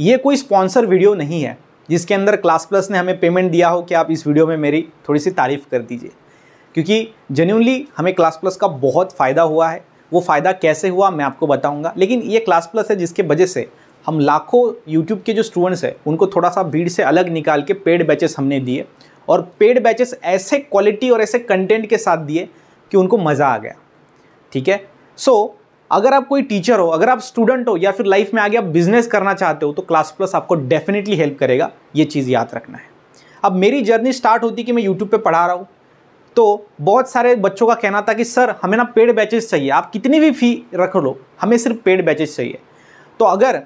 ये कोई sponsor video नहीं है जिसके अंदर क्लास प्लस ने हमें पेमेंट दिया हो कि आप इस वीडियो में मेरी थोड़ी सी तारीफ़ कर दीजिए क्योंकि जेन्यूनली हमें क्लास प्लस का बहुत फ़ायदा हुआ है वो फ़ायदा कैसे हुआ मैं आपको बताऊंगा लेकिन ये क्लास प्लस है जिसके वजह से हम लाखों यूट्यूब के जो स्टूडेंट्स हैं उनको थोड़ा सा भीड़ से अलग निकाल के पेड बैचेस हमने दिए और पेड बैचेस ऐसे क्वालिटी और ऐसे कंटेंट के साथ दिए कि उनको मज़ा आ गया ठीक है सो so, अगर आप कोई टीचर हो अगर आप स्टूडेंट हो या फिर लाइफ में आगे आप बिजनेस करना चाहते हो तो क्लास प्लस आपको डेफिनेटली हेल्प करेगा ये चीज़ याद रखना है अब मेरी जर्नी स्टार्ट होती कि मैं यूट्यूब पर पढ़ा रहा हूँ तो बहुत सारे बच्चों का कहना था कि सर हमें ना पेड बैचेस चाहिए आप कितनी भी फ़ी रख लो हमें सिर्फ पेड बैचेस चाहिए तो अगर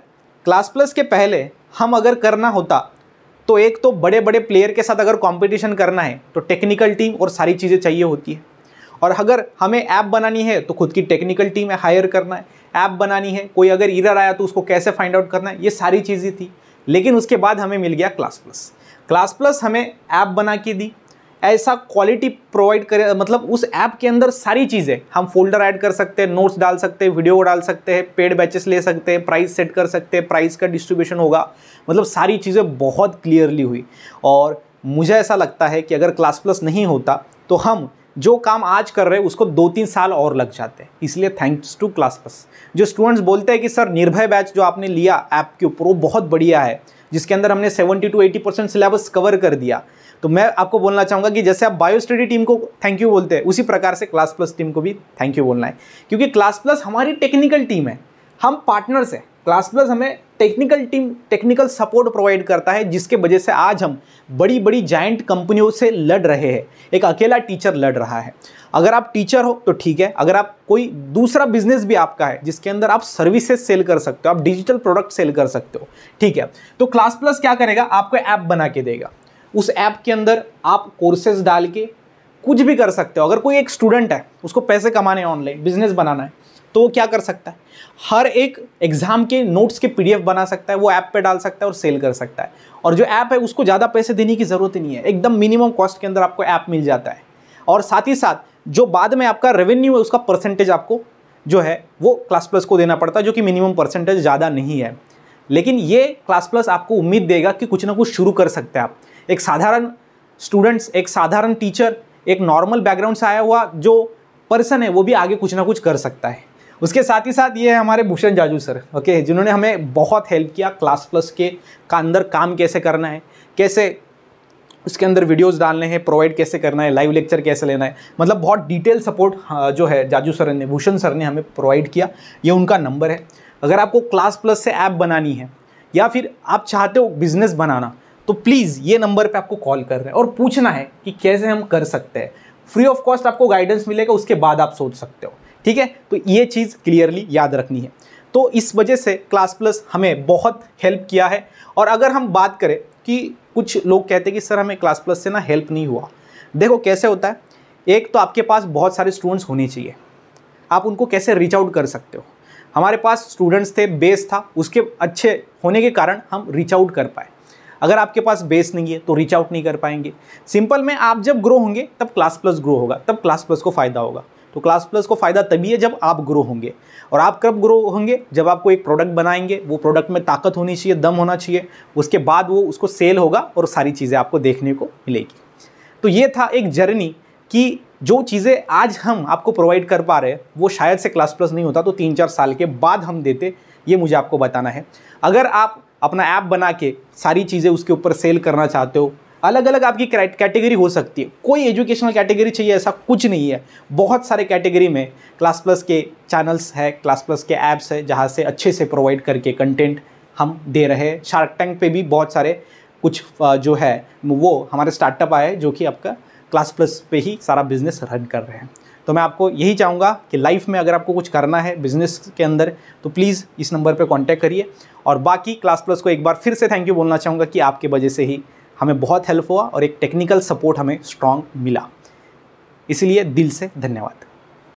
क्लास प्लस के पहले हम अगर करना होता तो एक तो बड़े बड़े प्लेयर के साथ अगर कंपटीशन करना है तो टेक्निकल टीम और सारी चीज़ें चाहिए होती है और अगर हमें ऐप बनानी है तो खुद की टेक्निकल टीम है हायर करना है ऐप बनानी है कोई अगर इरर आया तो उसको कैसे फाइंड आउट करना है ये सारी चीज़ें थी लेकिन उसके बाद हमें मिल गया क्लास प्लस क्लास प्लस हमें ऐप बना के दी ऐसा क्वालिटी प्रोवाइड करे मतलब उस ऐप के अंदर सारी चीज़ें हम फोल्डर ऐड कर सकते हैं नोट्स डाल सकते हैं वीडियो डाल सकते हैं पेड बैचेस ले सकते हैं प्राइस सेट कर सकते हैं प्राइस का डिस्ट्रीब्यूशन होगा मतलब सारी चीज़ें बहुत क्लियरली हुई और मुझे ऐसा लगता है कि अगर क्लास प्लस नहीं होता तो हम जो काम आज कर रहे हैं उसको दो तीन साल और लग जाते हैं इसलिए थैंक्स टू क्लास प्लस जो स्टूडेंट्स बोलते हैं कि सर निर्भय बैच जो आपने लिया ऐप के ऊपर वो बहुत बढ़िया है जिसके अंदर हमने 70 टू 80 परसेंट सिलेबस कवर कर दिया तो मैं आपको बोलना चाहूँगा कि जैसे आप बायो स्टडी टीम को थैंक यू बोलते हैं उसी प्रकार से क्लास प्लस टीम को भी थैंक यू बोलना है क्योंकि क्लास प्लस हमारी टेक्निकल टीम है हम पार्टनर्स हैं क्लास प्लस हमें technical team technical support provide करता है जिसके वजह से आज हम बड़ी बड़ी जाइंट कंपनियों से लड़ रहे हैं एक अकेला टीचर लड़ रहा है अगर आप टीचर हो तो ठीक है अगर आप कोई दूसरा बिजनेस भी आपका है जिसके अंदर आप सर्विसेज सेल कर सकते हो आप डिजिटल प्रोडक्ट सेल कर सकते हो ठीक है तो क्लास प्लस क्या करेगा आपको ऐप बना के देगा उस ऐप के अंदर आप कोर्सेज डाल के कुछ भी कर सकते हो अगर कोई एक स्टूडेंट है उसको पैसे कमाने हैं ऑनलाइन बिजनेस बनाना है तो वो क्या कर सकता है हर एक एग्ज़ाम के नोट्स के पीडीएफ बना सकता है वो ऐप पे डाल सकता है और सेल कर सकता है और जो ऐप है उसको ज़्यादा पैसे देने की ज़रूरत ही नहीं है एकदम मिनिमम कॉस्ट के अंदर आपको ऐप मिल जाता है और साथ ही साथ जो बाद में आपका रेवेन्यू है उसका परसेंटेज आपको जो है वो क्लास प्लस को देना पड़ता है जो कि मिनिमम परसेंटेज ज़्यादा नहीं है लेकिन ये क्लास प्लस आपको उम्मीद देगा कि कुछ ना कुछ शुरू कर सकते हैं आप एक साधारण स्टूडेंट्स एक साधारण टीचर एक नॉर्मल बैकग्राउंड से आया हुआ जो पर्सन है वो भी आगे कुछ ना कुछ कर सकता है उसके साथ ही साथ ये है हमारे भूषण जाजू सर ओके जिन्होंने हमें बहुत हेल्प किया क्लास प्लस के का अंदर काम कैसे करना है कैसे उसके अंदर वीडियोस डालने हैं प्रोवाइड कैसे करना है लाइव लेक्चर कैसे लेना है मतलब बहुत डिटेल सपोर्ट हाँ, जो है जाजू सर ने भूषण सर ने हमें प्रोवाइड किया ये उनका नंबर है अगर आपको क्लास प्लस से ऐप बनानी है या फिर आप चाहते हो बिज़नेस बनाना तो प्लीज़ ये नंबर पे आपको कॉल कर रहे हैं और पूछना है कि कैसे हम कर सकते हैं फ्री ऑफ कॉस्ट आपको गाइडेंस मिलेगा उसके बाद आप सोच सकते हो ठीक है तो ये चीज़ क्लियरली याद रखनी है तो इस वजह से क्लास प्लस हमें बहुत हेल्प किया है और अगर हम बात करें कि कुछ लोग कहते हैं कि सर हमें क्लास प्लस से ना हेल्प नहीं हुआ देखो कैसे होता है एक तो आपके पास बहुत सारे स्टूडेंट्स होने चाहिए आप उनको कैसे रीच आउट कर सकते हो हमारे पास स्टूडेंट्स थे बेस था उसके अच्छे होने के कारण हम रीच आउट कर पाए अगर आपके पास बेस नहीं है तो रीच आउट नहीं कर पाएंगे सिंपल में आप जब ग्रो होंगे तब क्लास प्लस ग्रो होगा तब क्लास प्लस को फ़ायदा होगा तो क्लास प्लस को फ़ायदा तभी है जब आप ग्रो होंगे और आप कब ग्रो होंगे जब आपको एक प्रोडक्ट बनाएंगे वो प्रोडक्ट में ताकत होनी चाहिए दम होना चाहिए उसके बाद वो उसको सेल होगा और सारी चीज़ें आपको देखने को मिलेगी तो ये था एक जर्नी कि जो चीज़ें आज हम आपको प्रोवाइड कर पा रहे हैं वो शायद से क्लास प्लस नहीं होता तो तीन चार साल के बाद हम देते ये मुझे आपको बताना है अगर आप अपना ऐप बना के सारी चीज़ें उसके ऊपर सेल करना चाहते हो अलग अलग आपकी कैटेगरी हो सकती है कोई एजुकेशनल कैटेगरी चाहिए ऐसा कुछ नहीं है बहुत सारे कैटेगरी में क्लास प्लस के चैनल्स है क्लास प्लस के ऐप्स है जहाँ से अच्छे से प्रोवाइड करके कंटेंट हम दे रहे हैं शार्क टैंक पे भी बहुत सारे कुछ जो है वो हमारे स्टार्टअप आए जो कि आपका क्लास प्लस पे ही सारा बिजनेस रन कर रहे हैं तो मैं आपको यही चाहूँगा कि लाइफ में अगर आपको कुछ करना है बिजनेस के अंदर तो प्लीज़ इस नंबर पर कॉन्टैक्ट करिए और बाकी क्लास प्लस को एक बार फिर से थैंक यू बोलना चाहूँगा कि आपके वजह से ही हमें बहुत हेल्प हुआ और एक टेक्निकल सपोर्ट हमें स्ट्रांग मिला इसलिए दिल से धन्यवाद